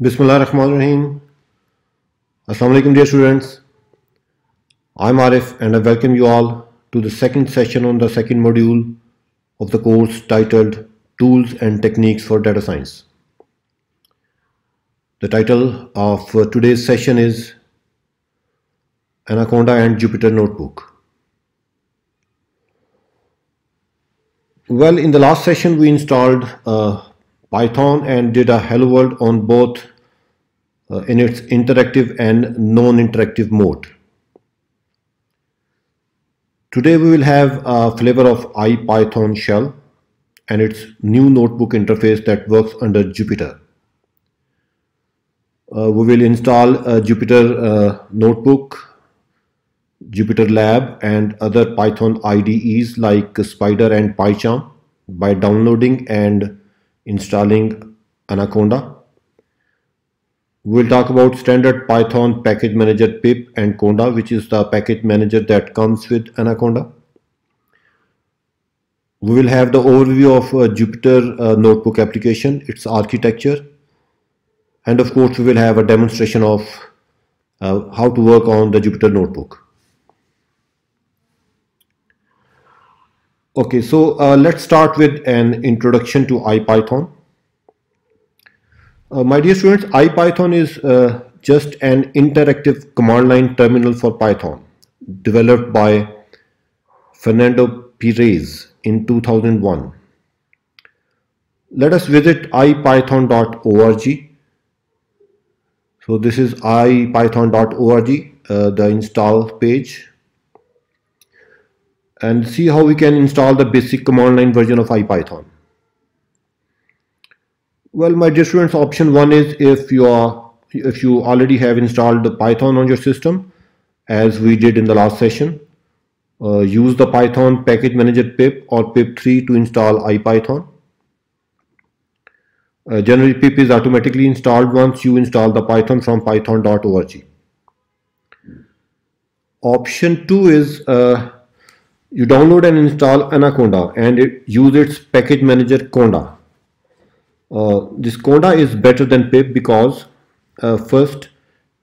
Bismillah ar-Rahman Rahim. Assalamu alaikum dear students. I'm Arif and I welcome you all to the second session on the second module of the course titled Tools and Techniques for Data Science. The title of today's session is Anaconda and Jupyter Notebook. Well, in the last session we installed a Python and did a hello world on both uh, in its interactive and non-interactive mode. Today we will have a flavor of IPython shell and its new notebook interface that works under Jupyter. Uh, we will install Jupyter uh, notebook, Jupyter lab and other Python IDEs like Spider and PyCharm by downloading and installing Anaconda. We'll talk about standard Python package manager pip and conda which is the package manager that comes with Anaconda. We will have the overview of uh, Jupyter uh, notebook application, its architecture and of course we will have a demonstration of uh, how to work on the Jupyter notebook. Okay, so uh, let's start with an introduction to IPython. Uh, my dear students, IPython is uh, just an interactive command line terminal for Python developed by Fernando Pires in 2001. Let us visit ipython.org. So this is ipython.org, uh, the install page and see how we can install the basic command line version of IPython. Well, my dear students, option one is if you are if you already have installed the Python on your system, as we did in the last session, uh, use the Python package manager pip or pip3 to install IPython. Uh, generally, pip is automatically installed once you install the Python from python.org. Option two is uh, you download and install Anaconda and it, use its package manager Conda. Uh, this Conda is better than pip because uh, first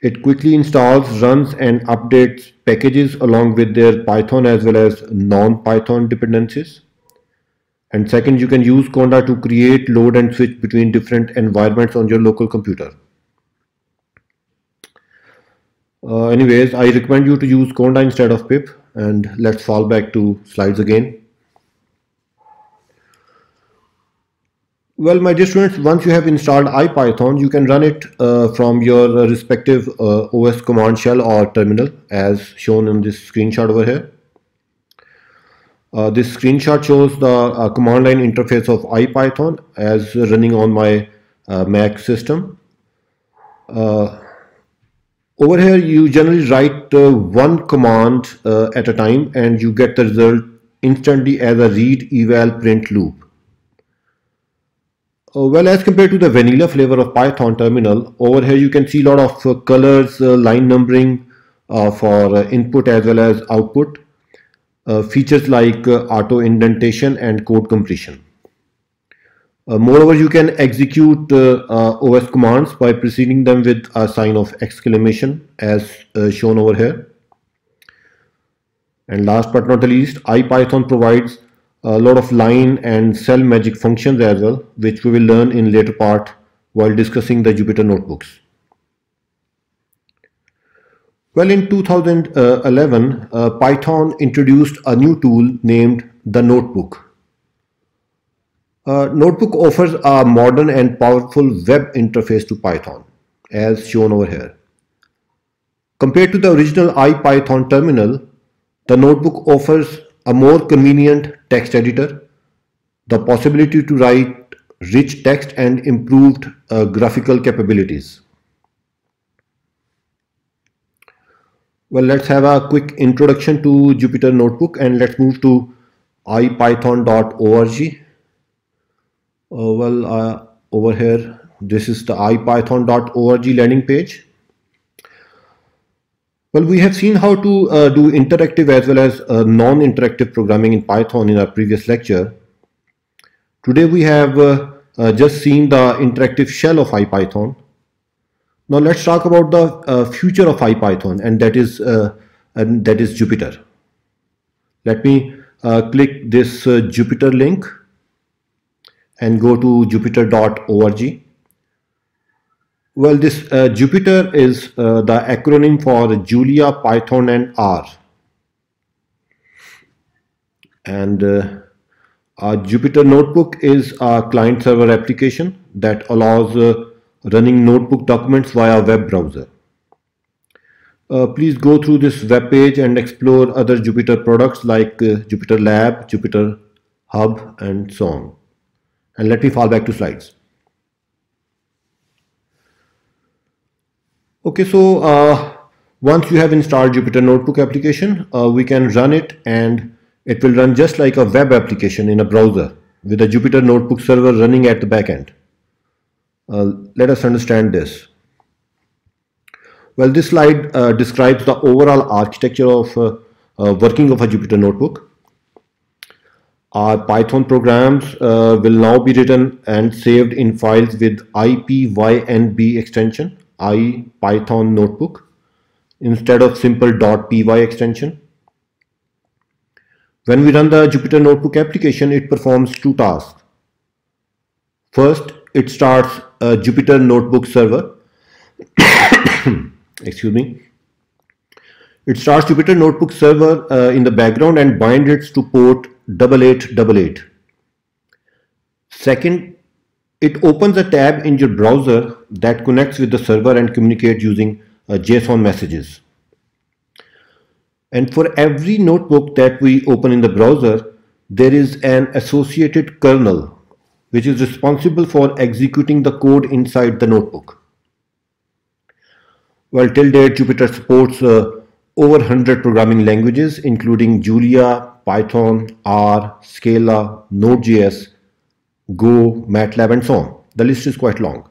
it quickly installs, runs and updates packages along with their Python as well as non-Python dependencies. And second, you can use Conda to create, load and switch between different environments on your local computer. Uh, anyways, I recommend you to use Conda instead of pip and let's fall back to slides again. Well, my dear students, once you have installed IPython, you can run it uh, from your respective uh, OS command shell or terminal as shown in this screenshot over here. Uh, this screenshot shows the uh, command line interface of IPython as running on my uh, Mac system. Uh, over here you generally write uh, one command uh, at a time and you get the result instantly as a read eval print loop uh, well as compared to the vanilla flavor of python terminal over here you can see a lot of uh, colors uh, line numbering uh, for input as well as output features like auto indentation and code completion uh, moreover, you can execute uh, uh, OS commands by preceding them with a sign of exclamation as uh, shown over here. And last but not the least, IPython provides a lot of line and cell magic functions as well, which we will learn in later part while discussing the Jupyter notebooks. Well, in 2011, uh, Python introduced a new tool named the Notebook uh, Notebook offers a modern and powerful web interface to Python, as shown over here. Compared to the original IPython terminal, the Notebook offers a more convenient text editor, the possibility to write rich text and improved uh, graphical capabilities. Well, let's have a quick introduction to Jupyter Notebook and let's move to ipython.org well uh, over here this is the ipython.org landing page well we have seen how to uh, do interactive as well as uh, non-interactive programming in python in our previous lecture today we have uh, uh, just seen the interactive shell of ipython now let's talk about the uh, future of ipython and that is and that is jupyter let me click this jupyter link and go to jupyter.org. Well, this uh, Jupyter is uh, the acronym for Julia, Python, and R. And uh, our Jupyter Notebook is a client-server application that allows uh, running notebook documents via web browser. Uh, please go through this web page and explore other Jupyter products like uh, Jupyter Lab, Jupyter Hub, and so on. And let me fall back to slides. Okay, so uh, once you have installed Jupyter Notebook application, uh, we can run it and it will run just like a web application in a browser with a Jupyter Notebook server running at the backend. Uh, let us understand this. Well, this slide uh, describes the overall architecture of uh, uh, working of a Jupyter Notebook. Our Python programs uh, will now be written and saved in files with IPYNB extension, IPython notebook, instead of simple .py extension. When we run the Jupyter Notebook application, it performs two tasks. First, it starts a Jupyter Notebook server. Excuse me. It starts Jupyter Notebook server uh, in the background and binds it to port 8888. Second, it opens a tab in your browser that connects with the server and communicates using uh, JSON messages. And for every notebook that we open in the browser, there is an associated kernel which is responsible for executing the code inside the notebook. Well, till date, Jupyter supports uh, over 100 programming languages, including Julia, Python, R, Scala, Node.js, Go, MATLAB, and so on. The list is quite long.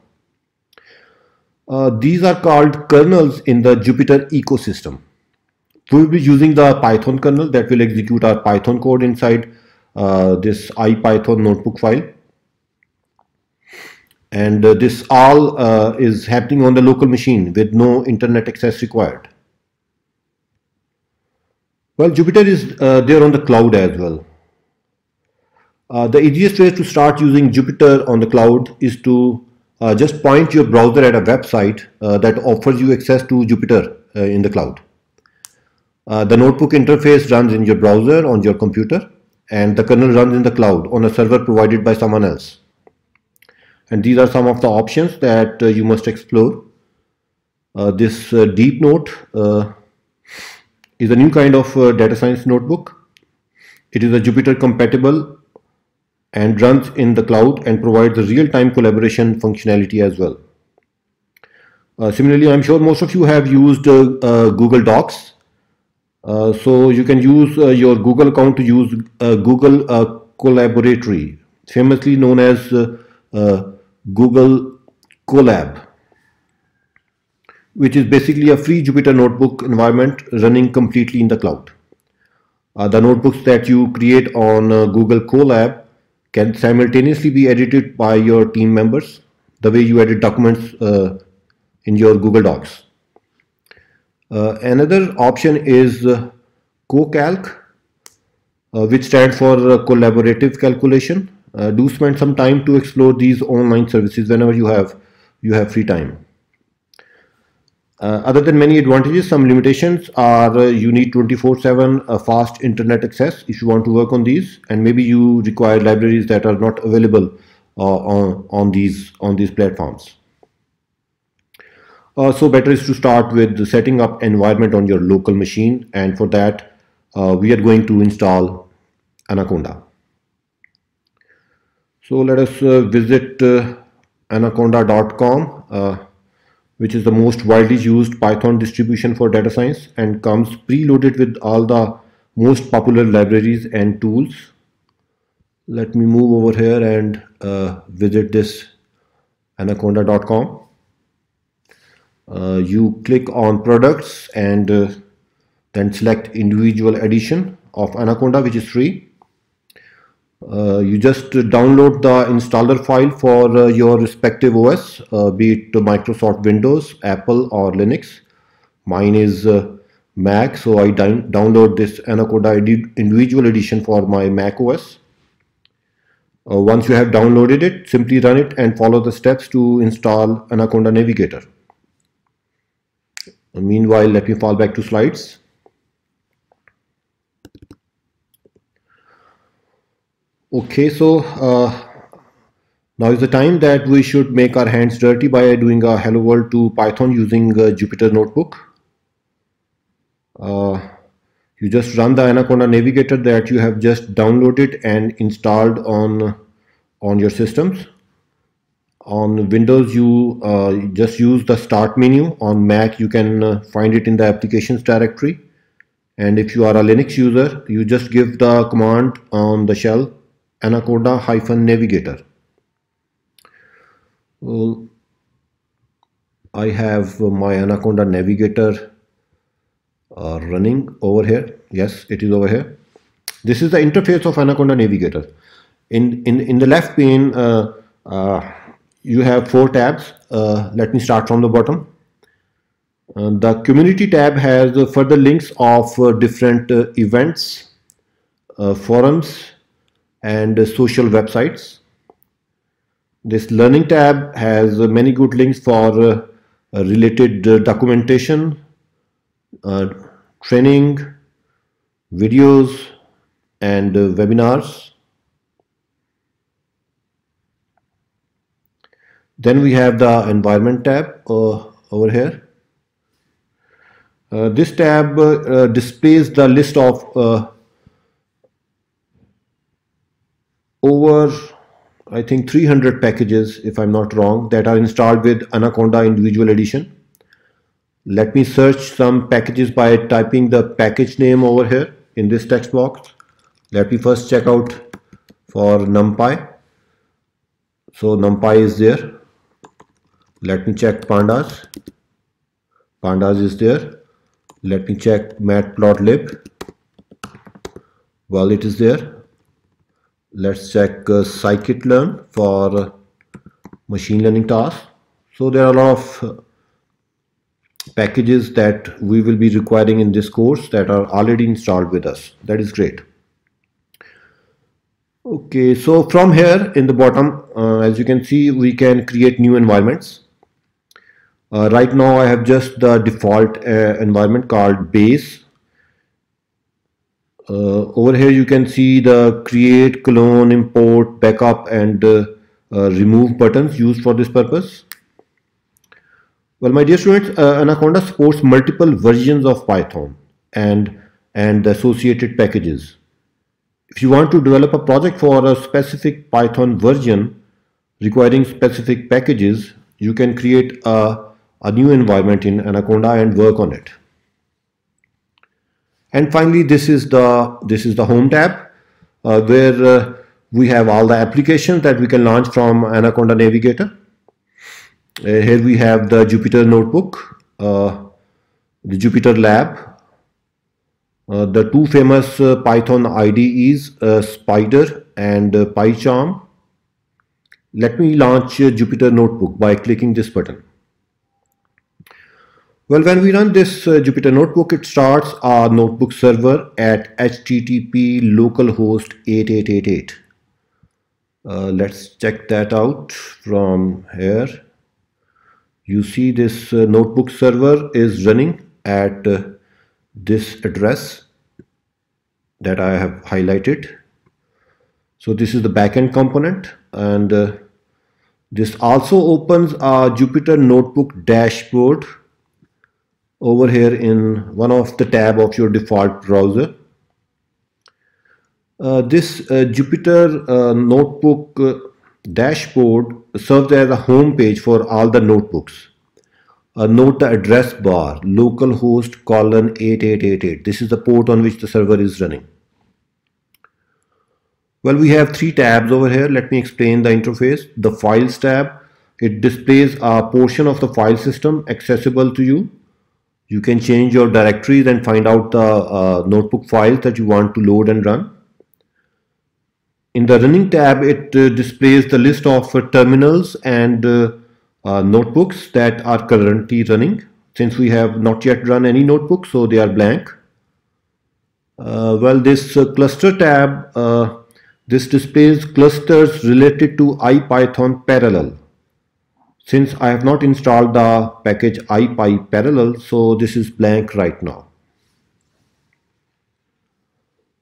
Uh, these are called kernels in the Jupyter ecosystem. We will be using the Python kernel that will execute our Python code inside uh, this IPython notebook file. And uh, this all uh, is happening on the local machine with no internet access required. Well, Jupiter is uh, there on the cloud as well. Uh, the easiest way to start using Jupyter on the cloud is to uh, just point your browser at a website uh, that offers you access to Jupyter uh, in the cloud. Uh, the notebook interface runs in your browser on your computer and the kernel runs in the cloud on a server provided by someone else. And these are some of the options that you must explore. this deep note is a new kind of uh, data science notebook. It is a Jupyter compatible and runs in the cloud and provides a real-time collaboration functionality as well. Uh, similarly, I'm sure most of you have used uh, uh Google Docs. Uh, so you can use uh, your Google account to use Google Collaboratory, famously known as Google Collab which is basically a free Jupyter Notebook environment running completely in the cloud. Uh, the notebooks that you create on uh, Google Colab can simultaneously be edited by your team members the way you edit documents uh, in your Google Docs. Uh, another option is uh, CoCalc uh, which stands for collaborative calculation. do spend some time to explore these online services whenever you have you have free time. Uh, other than many advantages, some limitations are uh, you need 24-7 uh, fast internet access if you want to work on these and maybe you require libraries that are not available uh, on, on, these, on these platforms. Uh, so better is to start with setting up environment on your local machine and for that uh, we are going to install Anaconda. So let us visit anaconda.com which is the most widely used Python distribution for data science and comes preloaded with all the most popular libraries and tools. Let me move over here and uh, visit this anaconda.com. Uh, you click on products and uh, then select individual edition of anaconda which is free uh, you just download the installer file for uh, your respective OS, uh, be it Microsoft Windows, Apple or Linux. Mine is uh, Mac, so I download this Anacoda individual edition for my Mac OS. Uh, once you have downloaded it, simply run it and follow the steps to install Anaconda Navigator. Meanwhile, let me fall back to slides. okay so uh, now is the time that we should make our hands dirty by doing a hello world to python using uh, jupyter notebook uh, you just run the anaconda navigator that you have just downloaded and installed on on your systems on windows you uh, just use the start menu on mac you can uh, find it in the applications directory and if you are a linux user you just give the command on the shell anaconda-navigator. Well, I have my anaconda navigator uh, running over here. Yes, it is over here. This is the interface of anaconda navigator. In, in, in the left pane, uh, uh, you have four tabs. Uh, let me start from the bottom. And uh, the community tab has further links of uh, different events, forums, and social websites. This learning tab has many good links for uh, related uh, documentation, uh, training, videos and webinars. Then we have the environment tab uh, over here. Uh, this tab uh, displays the list of over I think 300 packages if I'm not wrong that are installed with Anaconda individual edition let me search some packages by typing the package name over here in this text box let me first check out for numpy so numpy is there let me check pandas pandas is there let me check matplotlib well it is there let's check uh, scikit-learn for uh, machine learning tasks so there are a lot of uh, packages that we will be requiring in this course that are already installed with us that is great okay so from here in the bottom uh, as you can see we can create new environments uh, right now I have just the default uh, environment called base uh, over here you can see the create clone import backup and uh, uh, remove buttons used for this purpose well my dear students uh, anaconda supports multiple versions of python and and associated packages if you want to develop a project for a specific python version requiring specific packages you can create a, a new environment in anaconda and work on it and finally this is the this is the home tab uh, where uh, we have all the applications that we can launch from Anaconda Navigator. Uh, here we have the Jupyter Notebook, uh, the Jupyter Lab, uh, the two famous uh, Python IDEs, Spider and PyCharm. Let me launch Jupyter Notebook by clicking this button. Well, when we run this uh, Jupyter Notebook, it starts our notebook server at http localhost 8888. Uh, let's check that out from here. You see this uh, notebook server is running at uh, this address that I have highlighted. So this is the backend component and uh, this also opens our Jupyter Notebook dashboard over here in one of the tab of your default browser. Uh, this uh, Jupyter uh, Notebook uh, dashboard serves as a home page for all the notebooks. note the address bar localhost colon 8888. This is the port on which the server is running. Well, we have three tabs over here. Let me explain the interface. The files tab, it displays a portion of the file system accessible to you you can change your directories and find out the uh, notebook files that you want to load and run. In the running tab, it uh, displays the list of uh, terminals and uh, uh, notebooks that are currently running. Since we have not yet run any notebooks, so they are blank. Uh, well, this cluster tab, this displays clusters related to IPython parallel. Since I have not installed the package IPy parallel, so this is blank right now.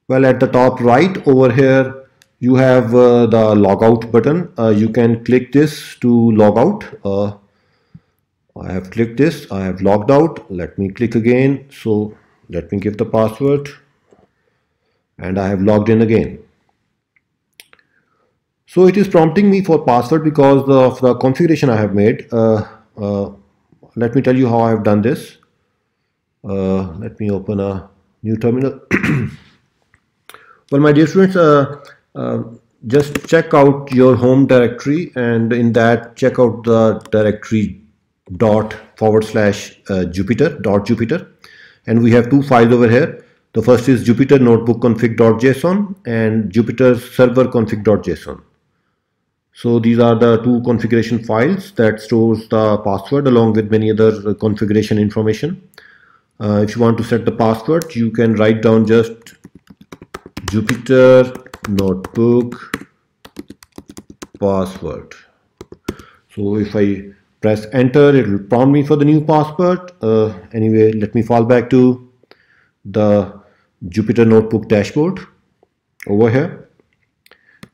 Well, at the top right over here, you have uh, the logout button. Uh, you can click this to log out. Uh, I have clicked this, I have logged out. Let me click again. So let me give the password and I have logged in again. So it is prompting me for password because of the configuration I have made. Uh, uh, let me tell you how I have done this. Uh, let me open a new terminal. well, my dear students, uh, uh, just check out your home directory and in that check out the directory dot forward slash uh, Jupyter dot Jupyter. And we have two files over here. The first is Jupyter notebook config.json and Jupyter server config.json. So these are the two configuration files that stores the password along with many other uh, configuration information. Uh, if you want to set the password, you can write down just Jupyter notebook password. So if I press enter, it will prompt me for the new password. Uh, anyway, let me fall back to the Jupyter notebook dashboard over here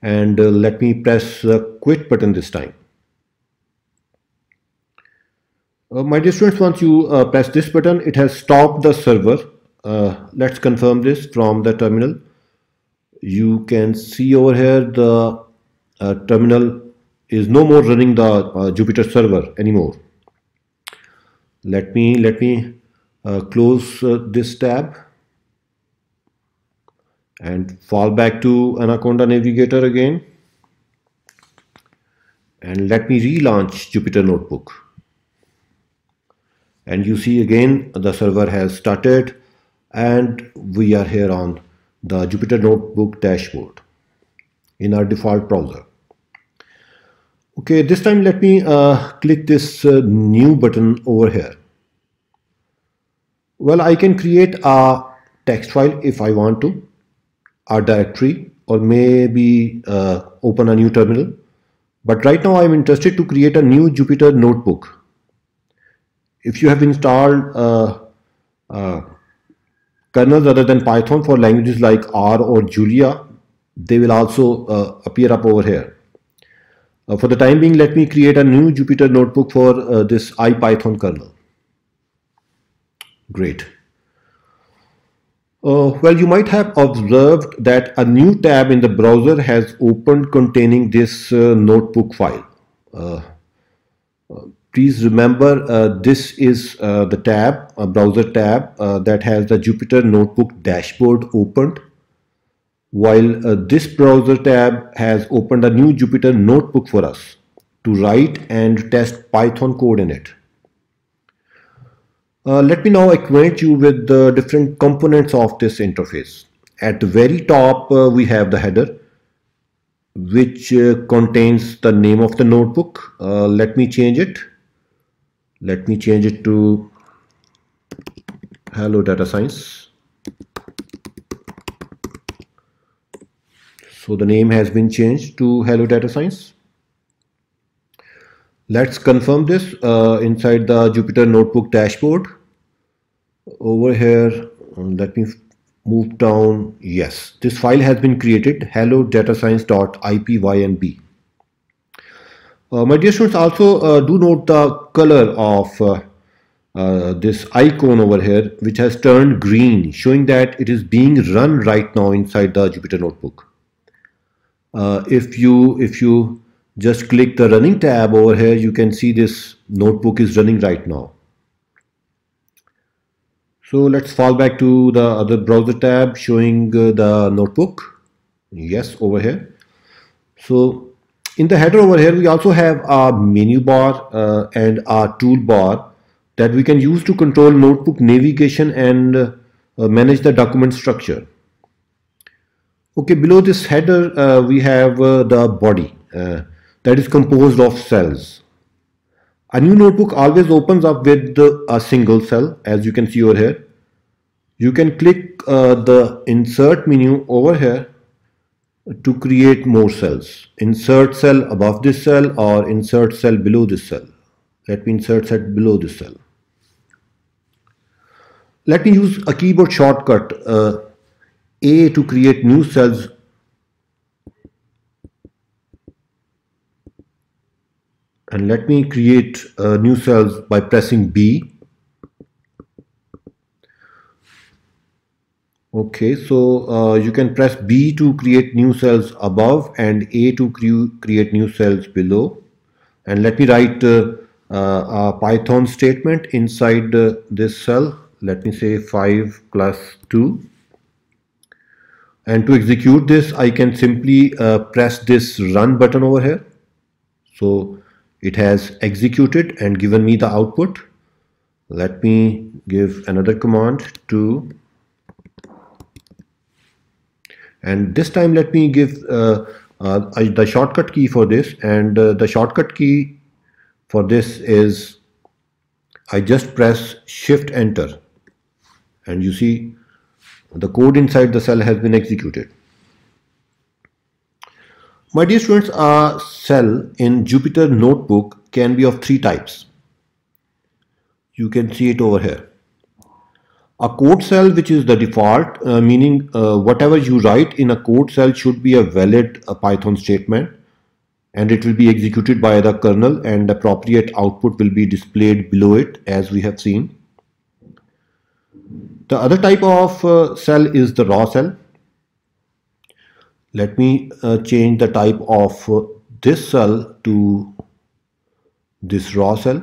and uh, let me press the quit button this time. Uh, my dear students, once you uh, press this button, it has stopped the server. let's confirm this from the terminal. You can see over here the terminal is no more running the uh, Jupyter server anymore. Let me let me uh, close uh, this tab and fall back to Anaconda Navigator again and let me relaunch Jupyter Notebook and you see again the server has started and we are here on the Jupyter Notebook dashboard in our default browser. Okay, this time let me uh, click this uh, new button over here. Well, I can create a text file if I want to our directory or maybe uh, open a new terminal. But right now I'm interested to create a new Jupyter notebook. If you have installed uh, uh, kernels other than Python for languages like R or Julia, they will also uh, appear up over here. for the time being, let me create a new Jupyter notebook for this IPython kernel. Great. Uh, well, you might have observed that a new tab in the browser has opened containing this uh, notebook file. Uh, uh please remember uh, this is uh, the tab, a browser tab that has the Jupyter Notebook dashboard opened while this browser tab has opened a new Jupyter Notebook for us to write and test Python code in it. Uh, let me now acquaint you with the different components of this interface. At the very top, uh, we have the header, which uh, contains the name of the notebook. Uh, let me change it. Let me change it to Hello Data Science. So the name has been changed to Hello Data Science let's confirm this uh, inside the Jupyter notebook dashboard over here let um, me move down yes this file has been created hello data science.ipynb uh, my dear students also uh, do note the color of uh, uh, this icon over here which has turned green showing that it is being run right now inside the Jupyter notebook uh, if you if you just click the running tab over here you can see this notebook is running right now so let's fall back to the other browser tab showing uh, the notebook. Yes, over here. So in the header over here, we also have our menu bar uh, and our toolbar that we can use to control notebook navigation and uh, manage the document structure. Okay, below this header, uh, we have uh, the body uh, that is composed of cells. A new notebook always opens up with a single cell as you can see over here. You can click uh, the insert menu over here to create more cells. Insert cell above this cell or insert cell below this cell. Let me insert cell below this cell. Let me use a keyboard shortcut uh, A to create new cells and let me create a uh, new cells by pressing B. Okay, so uh, you can press B to create new cells above and A to cre create new cells below. And let me write uh, uh a Python statement inside uh, this cell. Let me say 5 plus 2. And to execute this, I can simply press this run button over here. So it has executed and given me the output let me give another command to and this time let me give uh, uh, the shortcut key for this and uh, the shortcut key for this is I just press shift enter and you see the code inside the cell has been executed my dear students, a cell in Jupyter Notebook can be of three types. You can see it over here. A code cell which is the default, uh, meaning uh, whatever you write in a code cell should be a valid uh, Python statement and it will be executed by the kernel and appropriate output will be displayed below it as we have seen. The other type of uh, cell is the raw cell let me uh, change the type of uh, this cell to this raw cell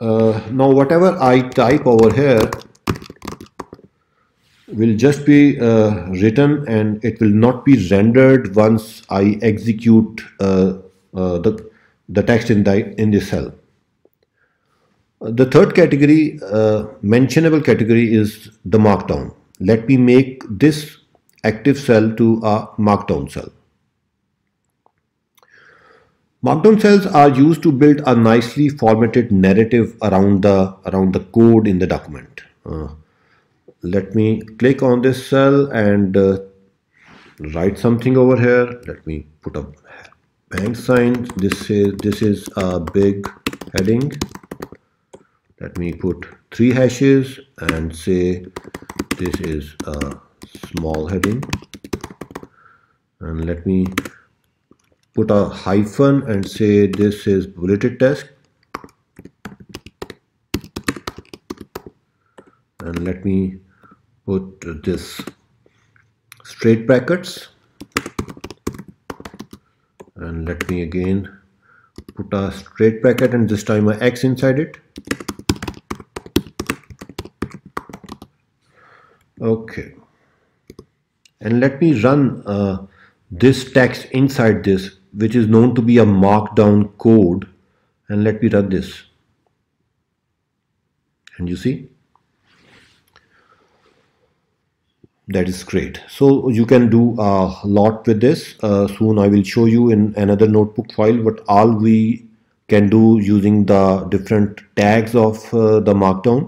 uh, now whatever I type over here will just be uh, written and it will not be rendered once I execute uh, uh, the, the text in, the, in this cell. The third category, mentionable category is the markdown. Let me make this active cell to a markdown cell. Markdown cells are used to build a nicely formatted narrative around the, around the code in the document. Uh, let me click on this cell and uh, write something over here. Let me put a band sign. This is, this is a big heading. Let me put three hashes and say this is a small heading and let me put a hyphen and say this is bulleted test and let me put this straight brackets and let me again put a straight bracket and this time a x inside it okay and let me run uh, this text inside this which is known to be a markdown code and let me run this and you see that is great so you can do a lot with this uh, soon i will show you in another notebook file what all we can do using the different tags of uh, the markdown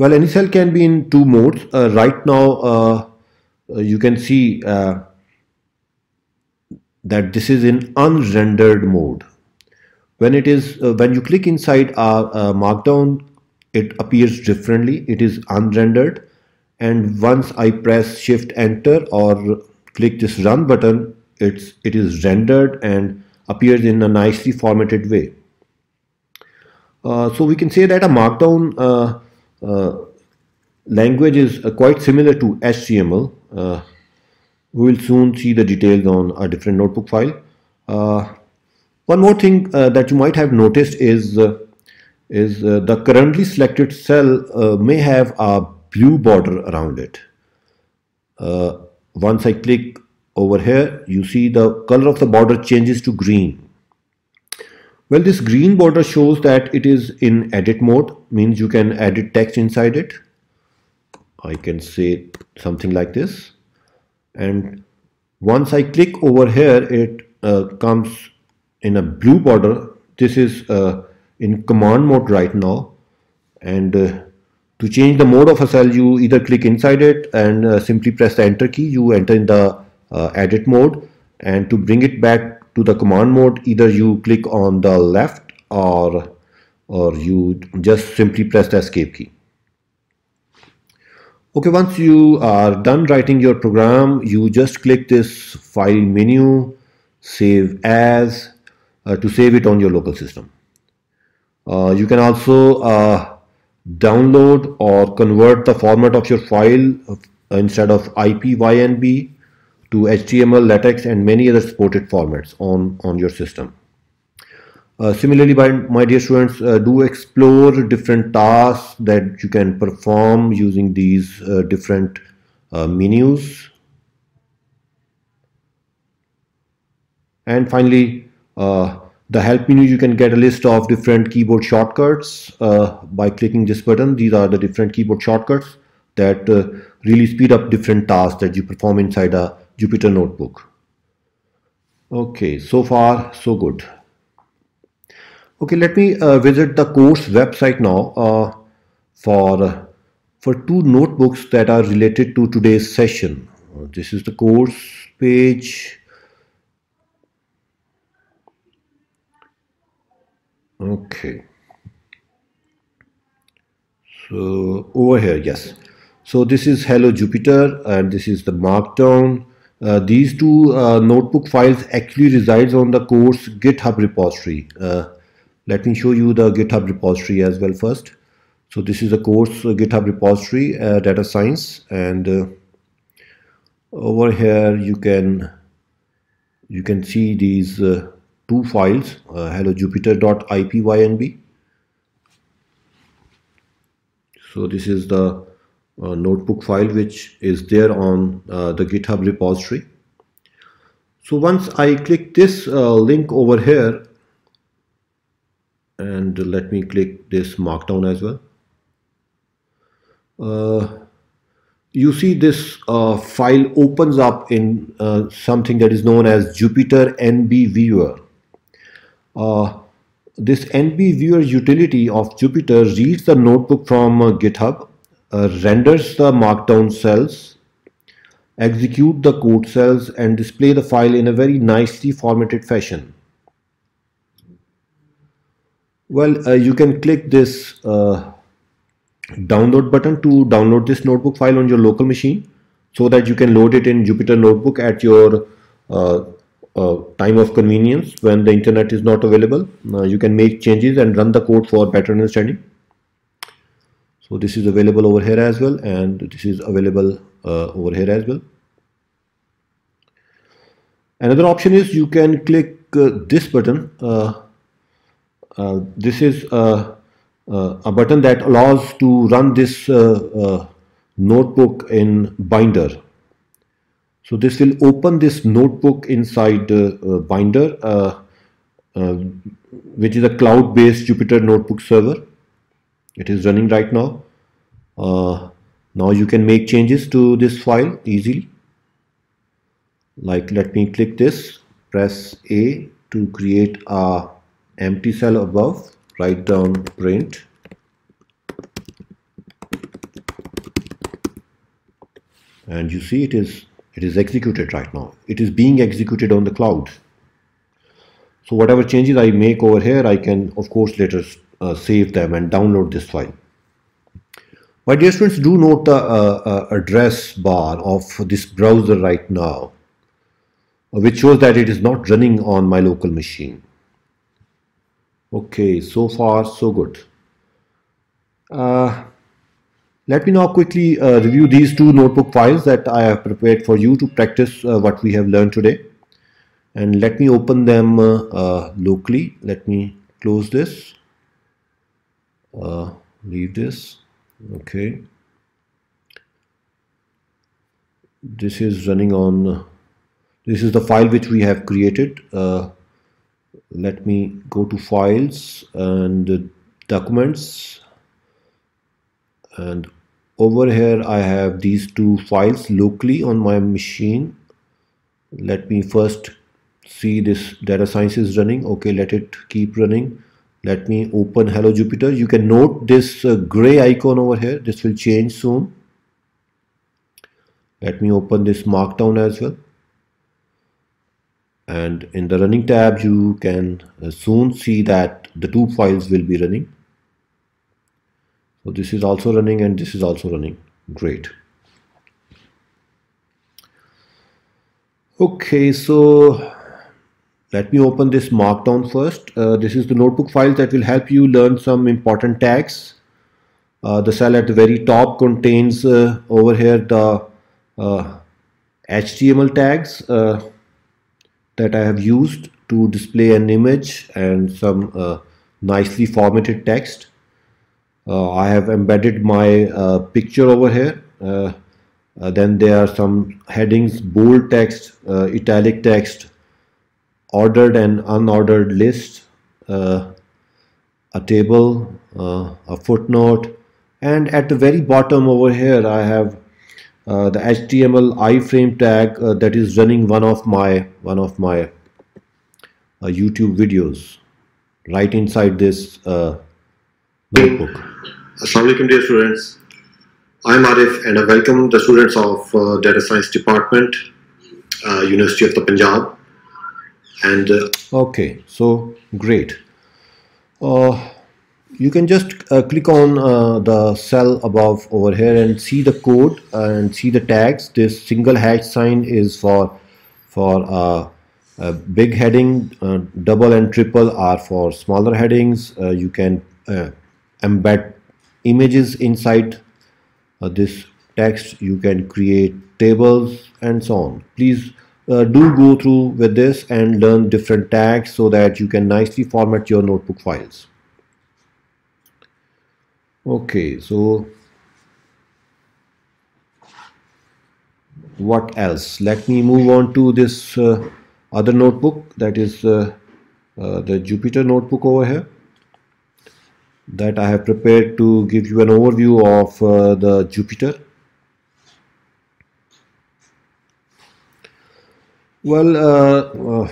well, any cell can be in two modes. Uh, right now, uh, uh, you can see uh, that this is in unrendered mode. When it is, uh, when you click inside a uh, markdown, it appears differently. It is unrendered. And once I press shift enter or click this run button, it's, it is rendered and appears in a nicely formatted way. so we can say that a markdown uh, language is uh, quite similar to HTML. Uh, we will soon see the details on a different notebook file. one more thing that you might have noticed is is uh, the currently selected cell uh, may have a blue border around it. Uh, once I click over here, you see the color of the border changes to green. Well, this green border shows that it is in edit mode, means you can edit text inside it. I can say something like this. And once I click over here, it uh, comes in a blue border. This is uh, in command mode right now. And uh, to change the mode of a cell, you either click inside it and uh, simply press the enter key. You enter in the uh, edit mode. And to bring it back to the command mode either you click on the left or or you just simply press the escape key okay once you are done writing your program you just click this file menu save as uh, to save it on your local system uh, you can also uh, download or convert the format of your file uh, instead of IPYNB to HTML, LaTeX, and many other supported formats on, on your system. Uh, similarly, by, my dear students, uh, do explore different tasks that you can perform using these uh, different uh, menus. And finally, uh, the help menu, you can get a list of different keyboard shortcuts uh, by clicking this button. These are the different keyboard shortcuts that really speed up different tasks that you perform inside a Jupyter Notebook. Okay, so far so good. Okay, let me uh, visit the course website now uh, for, uh, for two notebooks that are related to today's session. Uh, this is the course page. Okay. So over here, yes. So this is Hello Jupiter and this is the Markdown. Uh, these two uh, notebook files actually resides on the course GitHub repository. Uh, let me show you the GitHub repository as well first. So this is a course uh, GitHub repository, uh, data science, and uh, over here you can you can see these two files, uh, So this is the uh, notebook file which is there on uh, the GitHub repository. So once I click this uh, link over here and let me click this markdown as well. Uh, you see this uh, file opens up in uh, something that is known as Jupyter NB Viewer. this NB Viewer utility of Jupyter reads the notebook from GitHub uh, renders the markdown cells, execute the code cells and display the file in a very nicely formatted fashion. Well, uh, you can click this uh, download button to download this notebook file on your local machine so that you can load it in Jupyter Notebook at your uh, uh time of convenience when the internet is not available. Uh, you can make changes and run the code for better understanding so this is available over here as well and this is available uh, over here as well another option is you can click uh, this button uh, uh, this is uh, a button that allows to run this notebook in binder so this will open this notebook inside binder which is a cloud-based Jupyter Notebook server it is running right now uh, now you can make changes to this file easily like let me click this press a to create a empty cell above write down print and you see it is it is executed right now it is being executed on the cloud so whatever changes I make over here I can of course later uh, save them and download this file. My dear students, do note the uh, uh address bar of this browser right now, uh, which shows that it is not running on my local machine. Okay, so far so good. Uh, let me now quickly uh, review these two notebook files that I have prepared for you to practice uh, what we have learned today. And let me open them uh, locally. Let me close this uh, leave this okay this is running on uh, this is the file which we have created uh, let me go to files and documents and over here I have these two files locally on my machine let me first see this data science is running okay let it keep running let me open hello Jupiter. you can note this uh, gray icon over here this will change soon let me open this markdown as well and in the running tab you can uh, soon see that the two files will be running so this is also running and this is also running great okay so let me open this markdown first. Uh, this is the notebook file that will help you learn some important tags. Uh, the cell at the very top contains uh, over here the HTML uh, tags uh, that I have used to display an image and some uh, nicely formatted text. I have embedded my picture over here. then there are some headings, bold text, italic text, ordered and unordered list, uh, a table, uh, a footnote, and at the very bottom over here, I have uh, the HTML iframe tag uh, that is running one of my one of my uh, YouTube videos right inside this uh, notebook. Assalamualaikum dear students. I'm Arif and I welcome the students of Data Science Department, University of the Punjab and uh, okay so great uh, you can just uh, click on uh, the cell above over here and see the code and see the tags this single hash sign is for for uh, a big heading uh, double and triple are for smaller headings you can embed images inside this text you can create tables and so on please uh, do go through with this and learn different tags so that you can nicely format your notebook files okay so what else let me move on to this uh, other notebook that is uh, uh, the Jupyter notebook over here that I have prepared to give you an overview of uh, the Jupyter Well, uh, uh,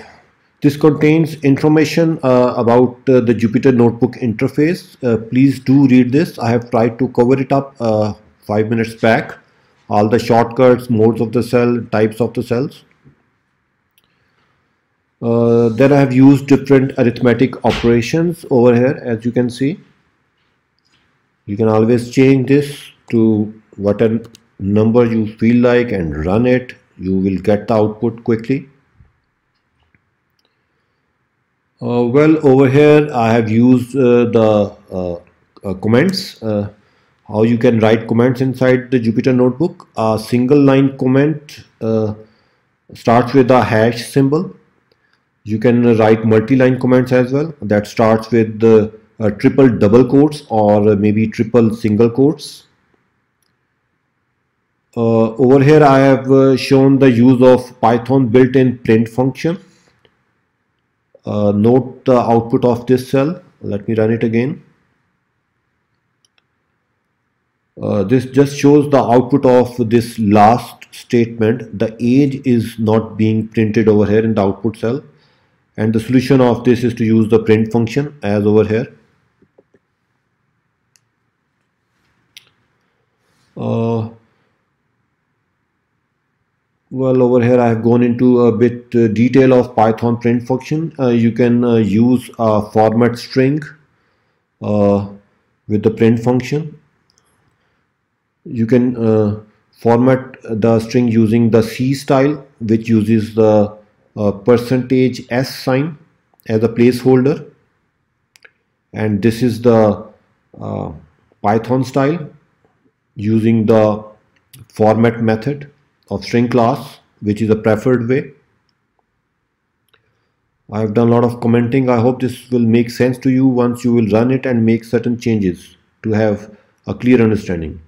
this contains information uh, about uh, the Jupyter Notebook interface. Uh, please do read this. I have tried to cover it up uh, five minutes back. All the shortcuts, modes of the cell, types of the cells. then I have used different arithmetic operations over here as you can see. You can always change this to what a number you feel like and run it you will get the output quickly. Uh, well, over here I have used uh, the uh, uh comments, uh, how you can write comments inside the Jupyter notebook. A single line comment uh, starts with a hash symbol. You can write multi-line comments as well that starts with the triple double quotes or maybe triple single quotes. Uh, over here I have uh, shown the use of Python built-in print function. Uh, note the output of this cell. Let me run it again. Uh, this just shows the output of this last statement. The age is not being printed over here in the output cell. And the solution of this is to use the print function as over here. Uh, well over here I have gone into a bit uh, detail of Python print function uh, you can uh, use a format string uh, with the print function you can uh, format the string using the C style which uses the uh, percentage s sign as a placeholder and this is the Python style using the format method of string class which is a preferred way I have done a lot of commenting I hope this will make sense to you once you will run it and make certain changes to have a clear understanding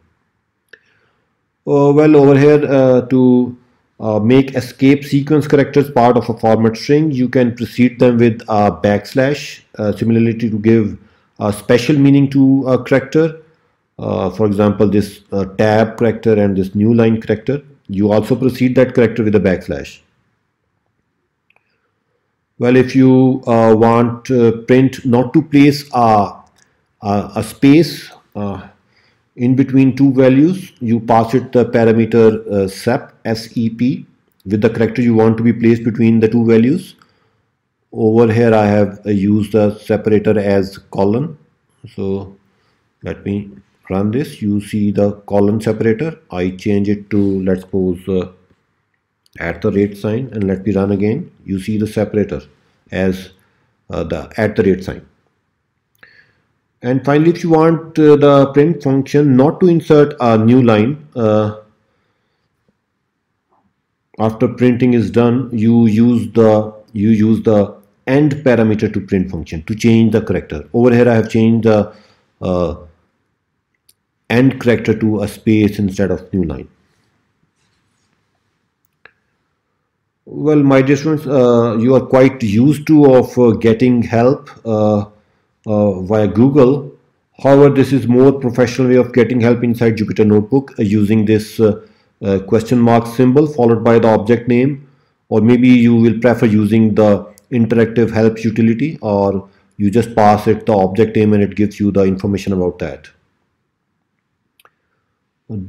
uh, well over here uh, to uh, make escape sequence characters part of a format string you can precede them with a backslash uh, similarly to give a special meaning to a character uh, for example this uh, tab character and this new line character you also precede that character with a backslash. Well, if you uh, want uh, print not to place a, a, a space uh, in between two values, you pass it the parameter uh, sep, S-E-P, with the character you want to be placed between the two values. Over here, I have uh, used the separator as colon. So let me run this you see the column separator I change it to let's suppose uh, at the rate sign and let me run again you see the separator as uh, the at the rate sign and finally if you want uh, the print function not to insert a new line uh, after printing is done you use the you use the end parameter to print function to change the character over here I have changed the uh, AND character to a space instead of new line. Well, my dear students, uh, you are quite used to of uh, getting help uh, uh via Google. However, this is more professional way of getting help inside Jupyter Notebook uh, using this uh, question mark symbol followed by the object name or maybe you will prefer using the interactive help utility or you just pass it the object name and it gives you the information about that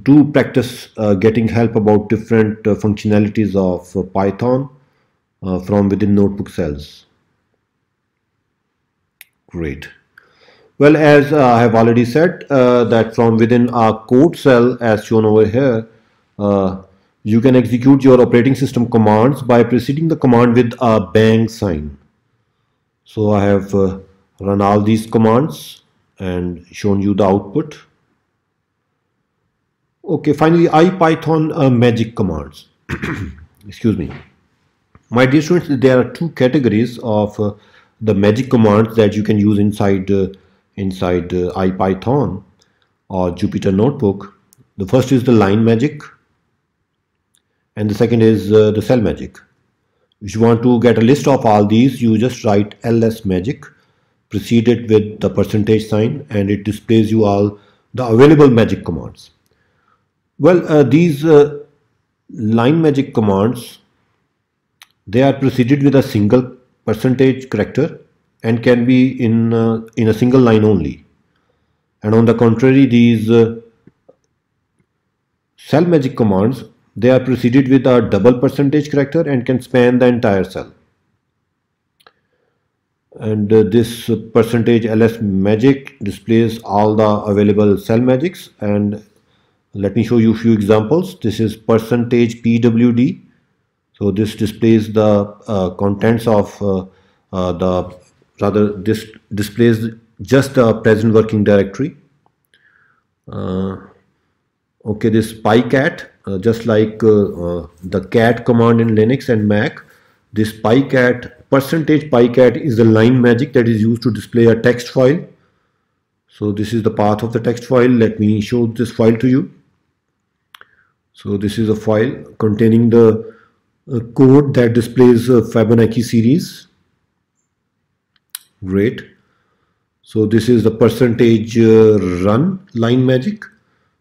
do practice uh, getting help about different uh, functionalities of uh, Python uh, from within notebook cells. Great. Well, as uh, I have already said that from within our code cell as shown over here, you can execute your operating system commands by preceding the command with a bang sign. So I have run all these commands and shown you the output okay finally IPython uh, magic commands excuse me my dear students there are two categories of uh, the magic commands that you can use inside uh, inside uh, IPython or Jupyter Notebook the first is the line magic and the second is uh, the cell magic if you want to get a list of all these you just write ls magic precede it with the percentage sign and it displays you all the available magic commands well, uh, these uh, line magic commands, they are preceded with a single percentage character and can be in, uh, in a single line only. And on the contrary, these uh, cell magic commands, they are preceded with a double percentage character and can span the entire cell. And uh, this percentage ls magic displays all the available cell magics and let me show you a few examples this is percentage pwd so this displays the uh, contents of uh, uh, the rather this displays just the present working directory uh, okay this pycat uh, just like uh, the cat command in linux and mac this pycat percentage pycat is the line magic that is used to display a text file so this is the path of the text file let me show this file to you so this is a file containing the uh, code that displays a uh, Fibonacci series. Great. So this is the percentage uh, run line magic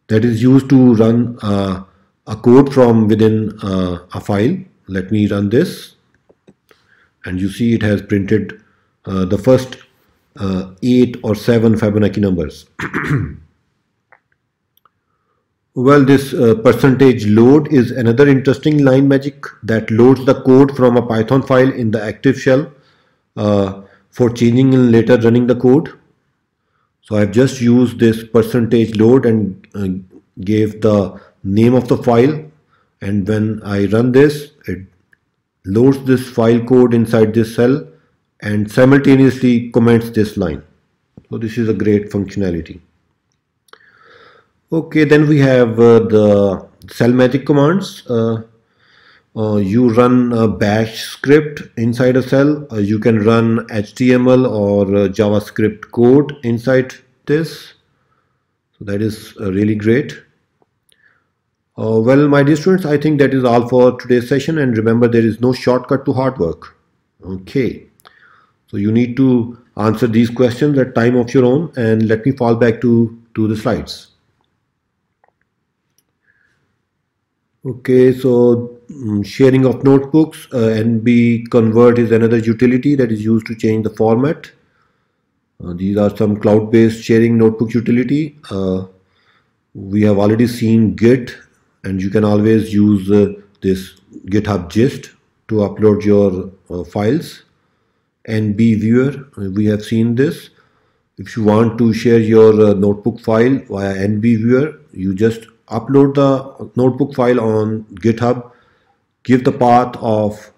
that is used to run uh, a code from within uh, a file. Let me run this and you see it has printed uh, the first 8 or 7 Fibonacci numbers. Well, this uh, percentage load is another interesting line magic that loads the code from a Python file in the active shell uh, for changing and later running the code. So I've just used this percentage load and uh, gave the name of the file and when I run this it loads this file code inside this cell and simultaneously comments this line. So this is a great functionality okay then we have uh, the cell magic commands uh, uh, you run a bash script inside a cell uh, you can run html or uh, javascript code inside this so that is really great well my dear students i think that is all for today's session and remember there is no shortcut to hard work okay so you need to answer these questions at time of your own and let me fall back to to the slides okay so mm, sharing of notebooks uh, nb convert is another utility that is used to change the format uh, these are some cloud-based sharing notebook utility uh, we have already seen git and you can always use uh, this github gist to upload your uh, files nb viewer uh, we have seen this if you want to share your notebook file via nb viewer you just upload the notebook file on GitHub, give the path of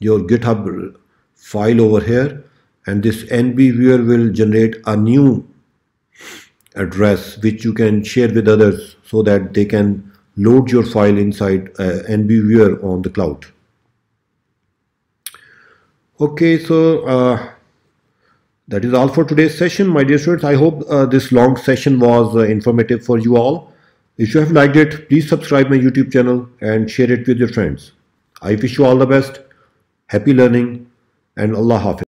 your GitHub file over here and this NB viewer will generate a new address which you can share with others so that they can load your file inside uh, NB viewer on the cloud. Okay, so uh, that is all for today's session, my dear students. I hope uh, this long session was uh, informative for you all. If you have liked it, please subscribe my YouTube channel and share it with your friends. I wish you all the best, happy learning and Allah Hafiz.